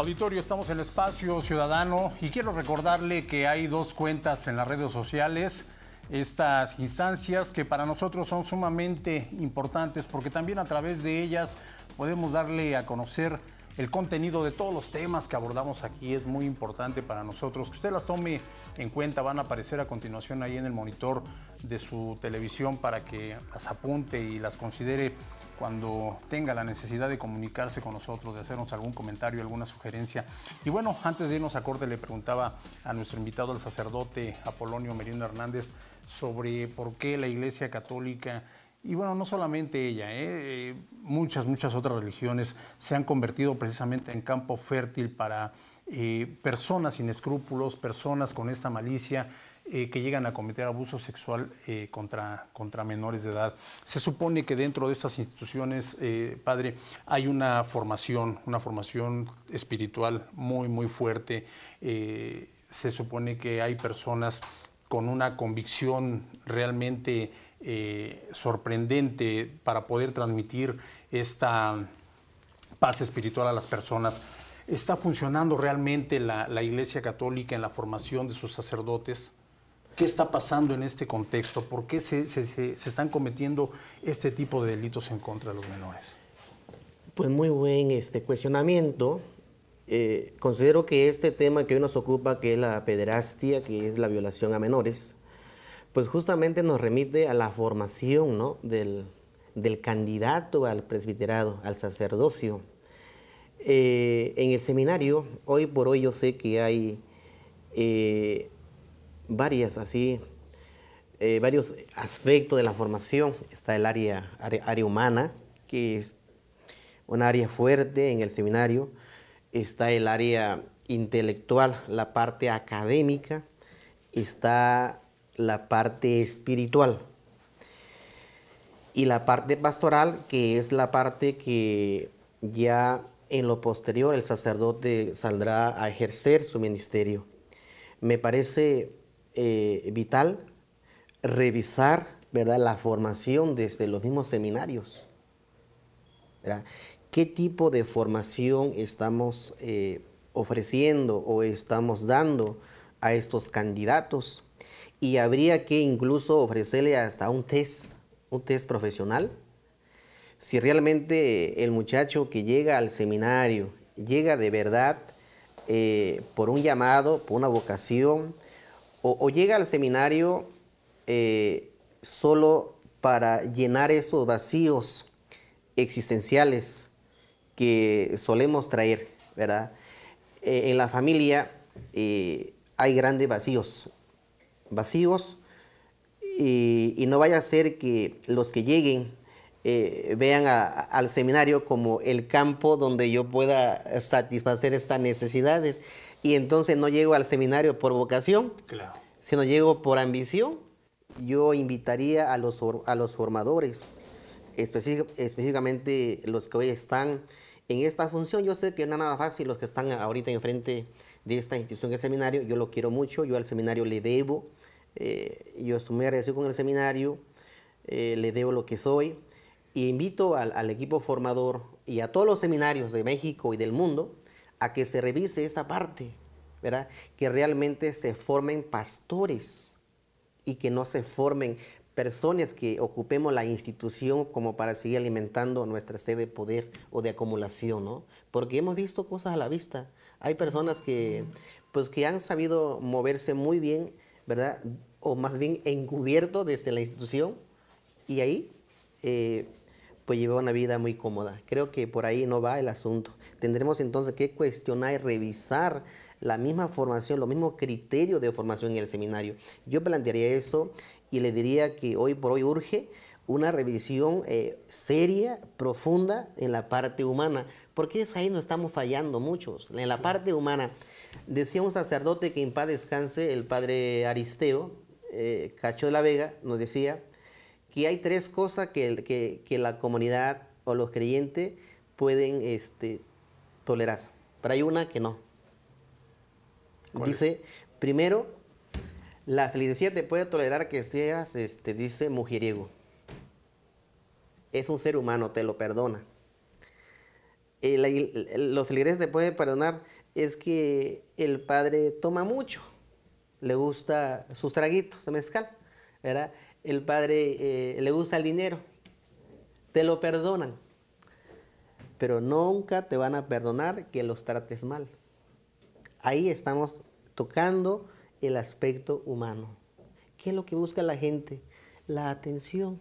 Auditorio, estamos en el Espacio Ciudadano y quiero recordarle que hay dos cuentas en las redes sociales, estas instancias que para nosotros son sumamente importantes porque también a través de ellas podemos darle a conocer el contenido de todos los temas que abordamos aquí es muy importante para nosotros. Que usted las tome en cuenta, van a aparecer a continuación ahí en el monitor de su televisión para que las apunte y las considere cuando tenga la necesidad de comunicarse con nosotros, de hacernos algún comentario, alguna sugerencia. Y bueno, antes de irnos a corte le preguntaba a nuestro invitado, al sacerdote Apolonio Merino Hernández, sobre por qué la Iglesia Católica y bueno, no solamente ella, ¿eh? Eh, muchas, muchas otras religiones se han convertido precisamente en campo fértil para eh, personas sin escrúpulos, personas con esta malicia eh, que llegan a cometer abuso sexual eh, contra, contra menores de edad. Se supone que dentro de estas instituciones, eh, padre, hay una formación, una formación espiritual muy, muy fuerte. se supone que hay personas con una convicción realmente sorprendente para poder transmitir esta paz espiritual a las personas. ¿Está funcionando realmente la, Iglesia Católica en la formación de sus sacerdotes? ¿Qué está pasando en este contexto? ¿Por qué se, están cometiendo este tipo de delitos en contra de los menores? Pues muy buen este cuestionamiento. Eh, considero que este tema que hoy nos ocupa, que es la pederastia, que es la violación a menores, pues justamente nos remite a la formación del, candidato al presbiterado, al sacerdocio. Eh, en el seminario, hoy por hoy yo sé que hay eh, varias así, eh, varios aspectos de la formación. Está el área, área, humana, que es un área fuerte en el seminario. Está el área intelectual, la parte académica. Está la parte espiritual. Y la parte pastoral, que es la parte que ya en lo posterior el sacerdote saldrá a ejercer su ministerio. Me parece eh, vital revisar ¿verdad? la formación desde los mismos seminarios. ¿Qué tipo de formación estamos eh, ofreciendo o estamos dando a estos candidatos? Y habría que incluso ofrecerle hasta un test, un test profesional. Si realmente el muchacho que llega al seminario llega de verdad eh, por un llamado, por una vocación, o, llega al seminario eh, solo para llenar esos vacíos existenciales que solemos traer, ¿verdad? Eh, en la familia eh, hay grandes vacíos, vacíos, y, no vaya a ser que los que lleguen vean al seminario como el campo donde yo pueda satisfacer estas necesidades y entonces no llego al seminario por vocación, sino llego por ambición, yo invitaría a los, a los formadores, específicamente los que hoy están en esta función. Yo sé que no es nada fácil los que están ahorita enfrente de esta institución el seminario. Yo lo quiero mucho, yo al seminario le debo. Eh, yo estoy muy agradecido con el seminario, eh, le debo lo que soy. Y invito al equipo formador y a todos los seminarios de México y del mundo a que se revise esa parte, ¿verdad? Que realmente se formen pastores y que no se formen personas que ocupemos la institución como para seguir alimentando nuestra sede de poder o de acumulación, ¿no? Porque hemos visto cosas a la vista. Hay personas que, pues, que han sabido moverse muy bien, ¿verdad? O más bien encubierto desde la institución y ahí eh, pues llevaba una vida muy cómoda. Creo que por ahí no va el asunto. Tendremos entonces que cuestionar y revisar la misma formación, los mismos criterios de formación en el seminario. Yo plantearía eso y le diría que hoy por hoy urge una revisión eh, seria, profunda en la parte humana, porque es ahí no estamos fallando muchos, en la parte humana. Decía un sacerdote que en paz descanse, el padre Aristeo, eh, Cacho de la Vega, nos decía, que hay tres cosas que, la comunidad o los creyentes pueden este, tolerar, pero hay una que no. Dice, primero, la felicidad te puede tolerar que seas, este, dice, mujeriego. Es un ser humano, te lo perdona. Eh, los feligreses te pueden perdonar es que el padre toma mucho, le gusta sus traguitos de mezcal, ¿verdad? el padre eh, le gusta el dinero, te lo perdonan, pero nunca te van a perdonar que los trates mal. Ahí estamos tocando el aspecto humano. ¿Qué es lo que busca la gente? La atención.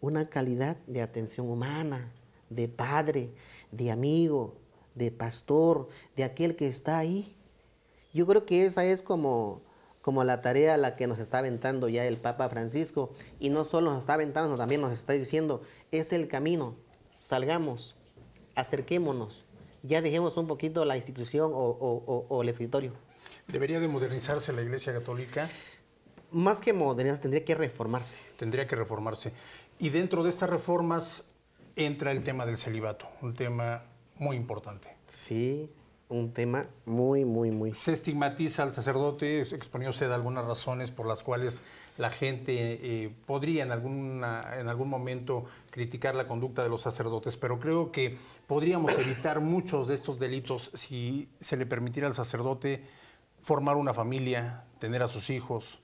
Una calidad de atención humana, de padre, de amigo, de pastor, de aquel que está ahí. Yo creo que esa es como como la tarea a la que nos está aventando ya el Papa Francisco. Y no solo nos está aventando, también nos está diciendo, es el camino, salgamos, acerquémonos, ya dejemos un poquito la institución o, el escritorio. ¿Debería de modernizarse la Iglesia Católica? Más que modernizarse, tendría que reformarse. Tendría que reformarse. Y dentro de estas reformas entra el tema del celibato, un tema muy importante. Sí, un tema muy, muy, muy... Se estigmatiza al sacerdote, exponiéndose de algunas razones por las cuales la gente eh, podría en, alguna, en algún momento criticar la conducta de los sacerdotes, pero creo que podríamos evitar muchos de estos delitos si se le permitiera al sacerdote formar una familia, tener a sus hijos.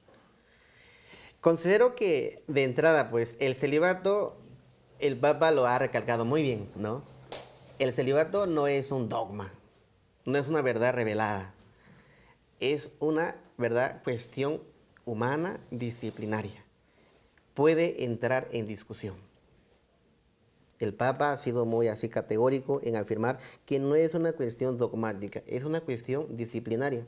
Considero que de entrada, pues, el celibato, el Papa lo ha recalcado muy bien, ¿no? El celibato no es un dogma, no es una verdad revelada, es una verdad cuestión humana disciplinaria. Puede entrar en discusión. El Papa ha sido muy así categórico en afirmar que no es una cuestión dogmática, es una cuestión disciplinaria.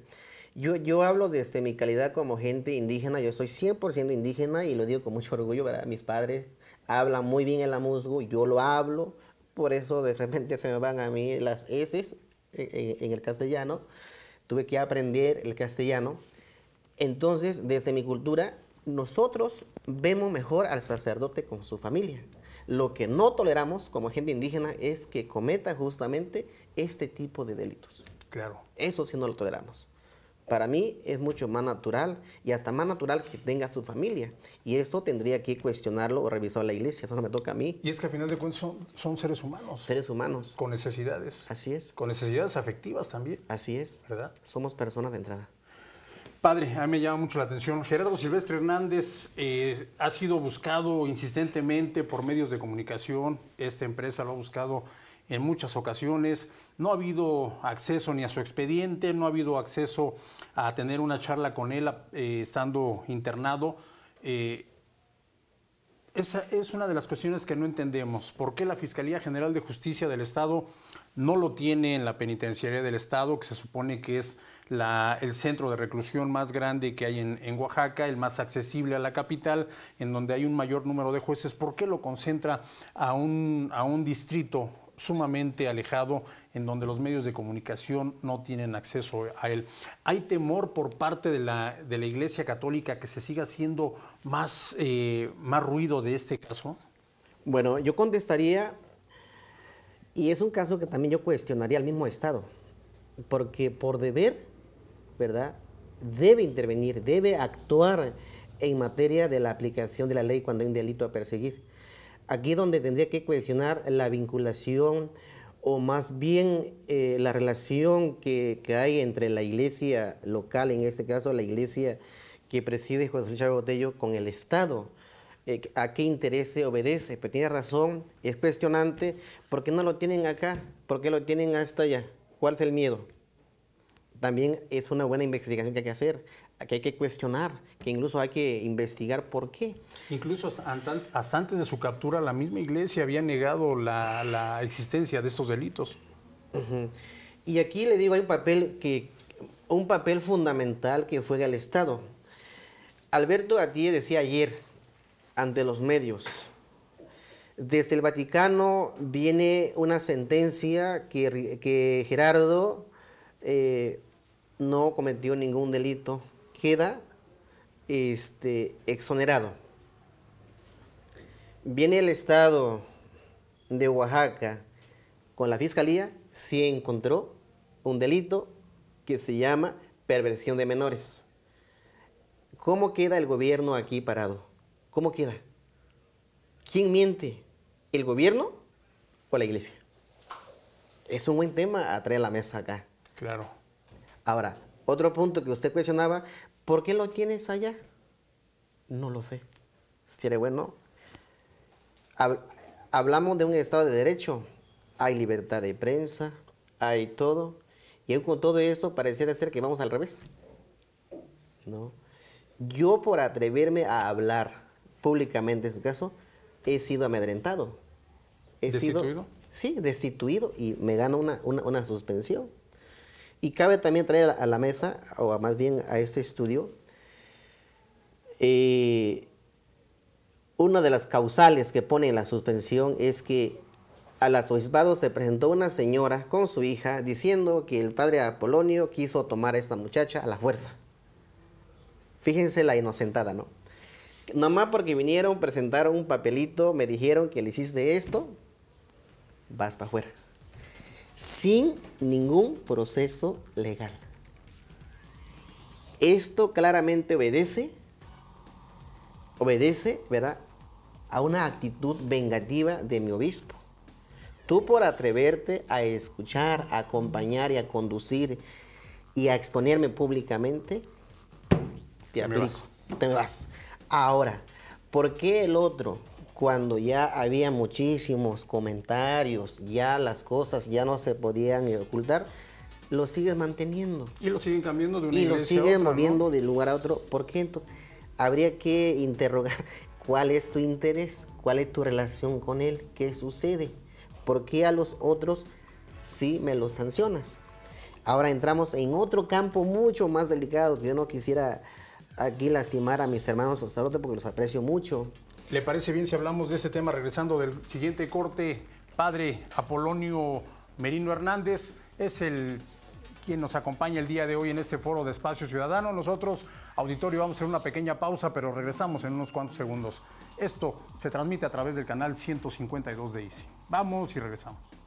Yo, yo hablo desde mi calidad como gente indígena, yo soy 100% indígena y lo digo con mucho orgullo, ¿verdad? Mis padres hablan muy bien el amuzgo, yo lo hablo, por eso de repente se me van a mí las heces en, el castellano, tuve que aprender el castellano. Entonces, desde mi cultura, nosotros vemos mejor al sacerdote con su familia. Lo que no toleramos como gente indígena es que cometa justamente este tipo de delitos. Claro. Eso sí no lo toleramos. Para mí es mucho más natural y hasta más natural que tenga su familia. Y eso tendría que cuestionarlo o revisar la iglesia. Eso no me toca a mí. Y es que al final de cuentas son, seres humanos. Seres humanos. Con necesidades. Así es. Con necesidades afectivas también. Así es. ¿Verdad? Somos personas de entrada. Padre, a mí me llama mucho la atención. Gerardo Silvestre Hernández eh, ha sido buscado insistentemente por medios de comunicación. Esta empresa lo ha buscado en muchas ocasiones. No ha habido acceso ni a su expediente, no ha habido acceso a tener una charla con él eh, estando internado. Eh, esa es una de las cuestiones que no entendemos. ¿Por qué la Fiscalía General de Justicia del Estado no lo tiene en la penitenciaría del Estado, que se supone que es el centro de reclusión más grande que hay en, Oaxaca, el más accesible a la capital, en donde hay un mayor número de jueces? ¿Por qué lo concentra a un distrito sumamente alejado en donde los medios de comunicación no tienen acceso a él. ¿Hay temor por parte de la, Iglesia Católica que se siga haciendo más, eh, más ruido de este caso? Bueno, yo contestaría, y es un caso que también yo cuestionaría al mismo Estado, porque por deber, ¿verdad? Debe intervenir, debe actuar en materia de la aplicación de la ley cuando hay un delito a perseguir aquí es donde tendría que cuestionar la vinculación o más bien eh, la relación que, hay entre la iglesia local, en este caso la iglesia que preside José Luis Chávez Botello, con el Estado. Eh, ¿A qué interés se obedece? Pero pues tiene razón, es cuestionante. ¿Por qué no lo tienen acá? ¿Por qué lo tienen hasta allá? ¿Cuál es el miedo? También es una buena investigación que hay que hacer que hay que cuestionar, que incluso hay que investigar por qué. Incluso hasta, antes de su captura, la misma iglesia había negado la, existencia de estos delitos. Y aquí le digo, hay un papel, que, un papel fundamental que fue el Estado. Alberto Atié decía ayer ante los medios, desde el Vaticano viene una sentencia que, Gerardo eh, no cometió ningún delito queda este, exonerado. Viene el Estado de Oaxaca con la Fiscalía, si encontró un delito que se llama perversión de menores. ¿Cómo queda el gobierno aquí parado? ¿Cómo queda? ¿Quién miente? ¿El gobierno o la iglesia? Es un buen tema a traer a la mesa acá. Claro. Ahora, otro punto que usted cuestionaba ¿Por qué lo tienes allá? No lo sé. Estaría bueno. Hablamos de un Estado de Derecho. Hay libertad de prensa, hay todo. Y con todo eso, pareciera ser que vamos al revés. ¿No? Yo, por atreverme a hablar públicamente en su caso, he sido amedrentado. He ¿Destituido? sí, destituido y me gano una suspensión. Y cabe también traer a la mesa, o más bien a este estudio, eh, una de las causales que pone la suspensión es que al arzobispado se presentó una señora con su hija diciendo que el padre Apolonio quiso tomar a esta muchacha a la fuerza. Fíjense la inocentada, ¿no? Nomás porque vinieron, presentaron un papelito, me dijeron que le hiciste esto, vas para afuera sin ningún proceso legal. Esto claramente obedece, obedece, ¿verdad? A una actitud vengativa de mi obispo. Tú por atreverte a escuchar, a acompañar y a conducir y a exponerme públicamente, te, te vas. Ahora, ¿por qué el otro cuando ya había muchísimos comentarios, ya las cosas ya no se podían ocultar, lo sigues manteniendo. Y lo siguen cambiando de un Y lo siguen moviendo de de lugar a otro. ¿Por qué entonces? Habría que interrogar cuál es tu interés, cuál es tu relación con él, qué sucede, por qué a los otros sí me los sancionas. Ahora entramos en otro campo mucho más delicado que yo no quisiera aquí lastimar a mis hermanos sacerdotes porque los aprecio mucho, ¿Le parece bien si hablamos de este tema regresando del siguiente corte? Padre Apolonio Merino Hernández es el quien nos acompaña el día de hoy en este foro de Espacio Ciudadano. Nosotros, auditorio, vamos a hacer una pequeña pausa, pero regresamos en unos cuantos segundos. Esto se transmite a través del canal 152 de ICI. Vamos y regresamos.